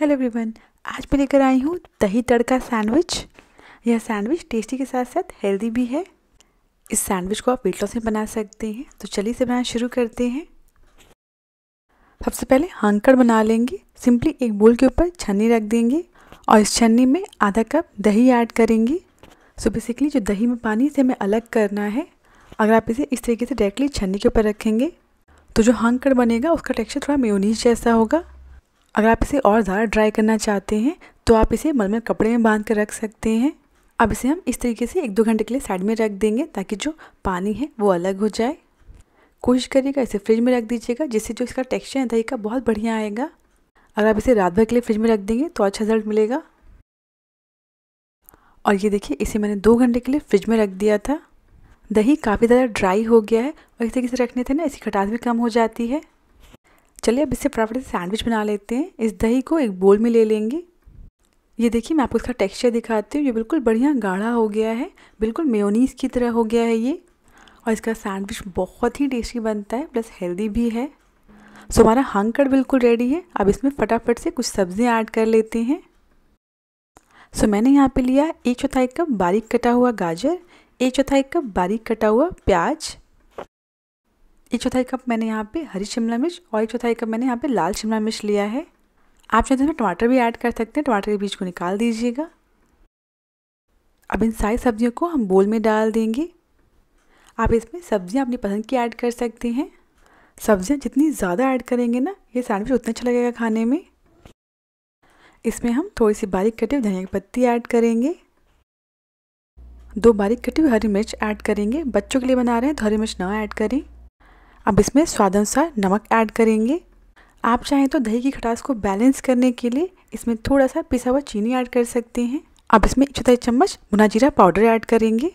hello everyone आज मैं लेकर आई हूँ दही तड़का सैंडविच यह सैंडविच टेस्टी के साथ साथ हेल्दी भी है इस सैंडविच को आप वेट लॉस में बना सकते हैं तो चलिए इसे बनाना शुरू करते हैं सबसे पहले हंकड़ बना लेंगे सिंपली एक बोल के ऊपर छन्नी रख देंगे और इस छन्नी में आधा कप दही ऐड करेंगे सो so बेसिकली जो दही में पानी इसे हमें अलग करना है अगर आप इसे इस तरीके से डायरेक्टली छन्नी के ऊपर रखेंगे तो जो हंकड़ बनेगा उसका टेक्सचर थोड़ा मेयोनीज जैसा होगा अगर आप इसे और ज़्यादा ड्राई करना चाहते हैं तो आप इसे मलमल कपड़े में बांध कर रख सकते हैं अब इसे हम इस तरीके से एक दो घंटे के लिए साइड में रख देंगे ताकि जो पानी है वो अलग हो जाए कोशिश करिएगा इसे फ्रिज में रख दीजिएगा जिससे जो इसका टेक्सचर है दही का बहुत बढ़िया आएगा अगर आप इसे रात भर के लिए फ्रिज में रख देंगे तो अच्छा रिजल्ट मिलेगा और ये देखिए इसे मैंने दो घंटे के लिए फ्रिज में रख दिया था दही काफ़ी ज़्यादा ड्राई हो गया है और इस तरीके से रखने थे ना इसकी खटास भी कम हो जाती है चलिए अब इससे फटाफट से सैंडविच बना लेते हैं इस दही को एक बोल में ले लेंगे ये देखिए मैं आपको इसका टेक्सचर दिखाती हूँ ये बिल्कुल बढ़िया गाढ़ा हो गया है बिल्कुल मेयोनीज की तरह हो गया है ये और इसका सैंडविच बहुत ही टेस्टी बनता है प्लस हेल्दी भी है सो हमारा हंकड़ बिल्कुल रेडी है अब इसमें फटाफट से कुछ सब्ज़ियाँ ऐड कर लेते हैं सो मैंने यहाँ पर लिया एक चौथाई कप बारीक कटा हुआ गाजर एक चौथाई कप बारीक कटा हुआ प्याज एक चौथाई कप मैंने यहाँ पे हरी शिमला मिर्च और एक चौथाई कप मैंने यहाँ पे लाल शिमला मिर्च लिया है आप चाहे इसमें तो टमाटर भी ऐड कर सकते हैं टमाटर के बीज को निकाल दीजिएगा अब इन सारी सब्जियों को हम बोल में डाल देंगे आप इसमें सब्जियाँ अपनी पसंद की ऐड कर सकते हैं सब्जियाँ जितनी ज़्यादा ऐड करेंगे ना ये सैंडविच उतना अच्छा लगेगा खाने में इसमें हम थोड़ी सी बारीक कटी हुई धनिया की पत्ती ऐड करेंगे दो बारीक कटी हुई हरी मिर्च ऐड करेंगे बच्चों के लिए बना रहे हैं तो हरी मिर्च ना ऐड करें अब इसमें स्वादानुसार नमक ऐड करेंगे आप चाहें तो दही की खटास को बैलेंस करने के लिए इसमें थोड़ा सा पिसा हुआ चीनी ऐड कर सकते हैं अब इसमें एक चौथाई चम्मच भुना जीरा पाउडर ऐड करेंगे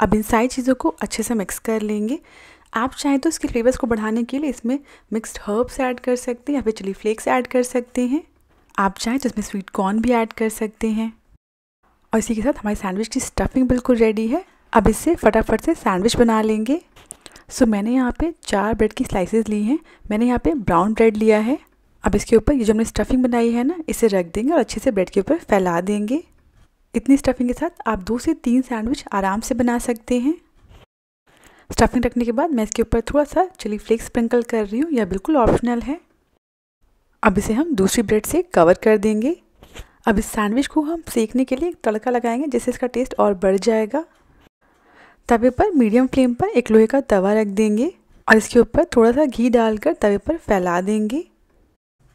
अब इन सारी चीज़ों को अच्छे से मिक्स कर लेंगे आप चाहें तो इसके फ्लेवर्स को बढ़ाने के लिए इसमें मिक्स्ड हर्ब्स ऐड कर सकते हैं या फिर चिली फ्लेक्स ऐड कर सकते हैं आप चाहें तो इसमें स्वीट कॉर्न भी ऐड कर सकते हैं और इसी के साथ हमारी सैंडविच की स्टफिंग बिल्कुल रेडी है अब इससे फटाफट से सैंडविच बना लेंगे सो so, मैंने यहाँ पे चार ब्रेड की स्लाइसेस ली हैं मैंने यहाँ पे ब्राउन ब्रेड लिया है अब इसके ऊपर ये जो हमने स्टफिंग बनाई है ना इसे रख देंगे और अच्छे से ब्रेड के ऊपर फैला देंगे इतनी स्टफिंग के साथ आप दो से तीन सैंडविच आराम से बना सकते हैं स्टफिंग रखने के बाद मैं इसके ऊपर थोड़ा सा चिली फ्लेक्स स्प्रिंकल कर रही हूँ यह बिल्कुल ऑप्शनल है अब इसे हम दूसरी ब्रेड से कवर कर देंगे अब इस सैंडविच को हम सेकने के लिए एक तड़का लगाएंगे जिससे इसका टेस्ट और बढ़ जाएगा तवे पर मीडियम फ्लेम पर एक लोहे का तवा रख देंगे और इसके ऊपर थोड़ा सा घी डालकर तवे पर फैला देंगे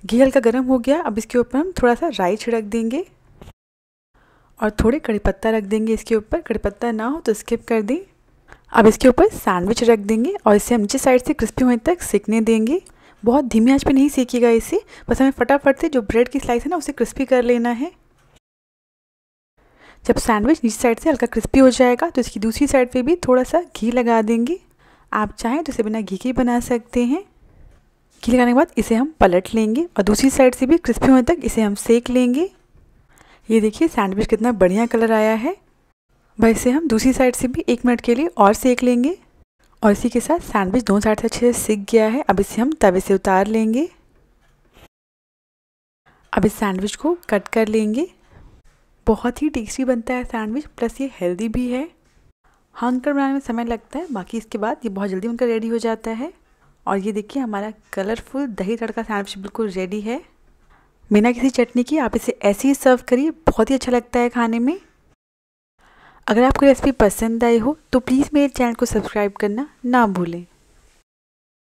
घी हल्का गर्म हो गया अब इसके ऊपर हम थोड़ा सा राई छिड़क देंगे और थोड़े कड़ी पत्ता रख देंगे इसके ऊपर कड़ी पत्ता ना हो तो स्किप कर दें अब इसके ऊपर सैंडविच रख देंगे और इसे हम नीचे साइड से क्रिस्पी होने तक सेकने देंगे बहुत धीमी आंच पे नहीं सेकिएगा इसे बस हमें फटाफट से जो ब्रेड की स्लाइस है ना उसे क्रिस्पी कर लेना है जब सैंडविच इस साइड से हल्का क्रिस्पी हो जाएगा तो इसकी दूसरी साइड पे भी थोड़ा सा घी लगा देंगे आप चाहें तो इसे बिना घी के बना सकते हैं घी लगाने के बाद इसे हम पलट लेंगे और दूसरी साइड से भी क्रिस्पी होने तक इसे हम सेक लेंगे ये देखिए सैंडविच कितना बढ़िया कलर आया है भाई इसे हम दूसरी साइड से भी एक मिनट के लिए और सेक लेंगे और इसी के साथ सैंडविच दोनों साइड से अच्छे से सीख गया है अब इसे हम तवे से उतार लेंगे अब इस सैंडविच को कट कर लेंगे बहुत ही टेस्टी बनता है सैंडविच प्लस ये हेल्दी भी है कर बनाने में समय लगता है बाकी इसके बाद ये बहुत जल्दी बनकर रेडी हो जाता है और ये देखिए हमारा कलरफुल दही तड़का सैंडविच बिल्कुल रेडी है बिना किसी चटनी की आप इसे ऐसे ही सर्व करिए बहुत ही अच्छा लगता है खाने में अगर आपको रेसिपी पसंद आई हो तो प्लीज़ मेरे चैनल को सब्सक्राइब करना ना भूलें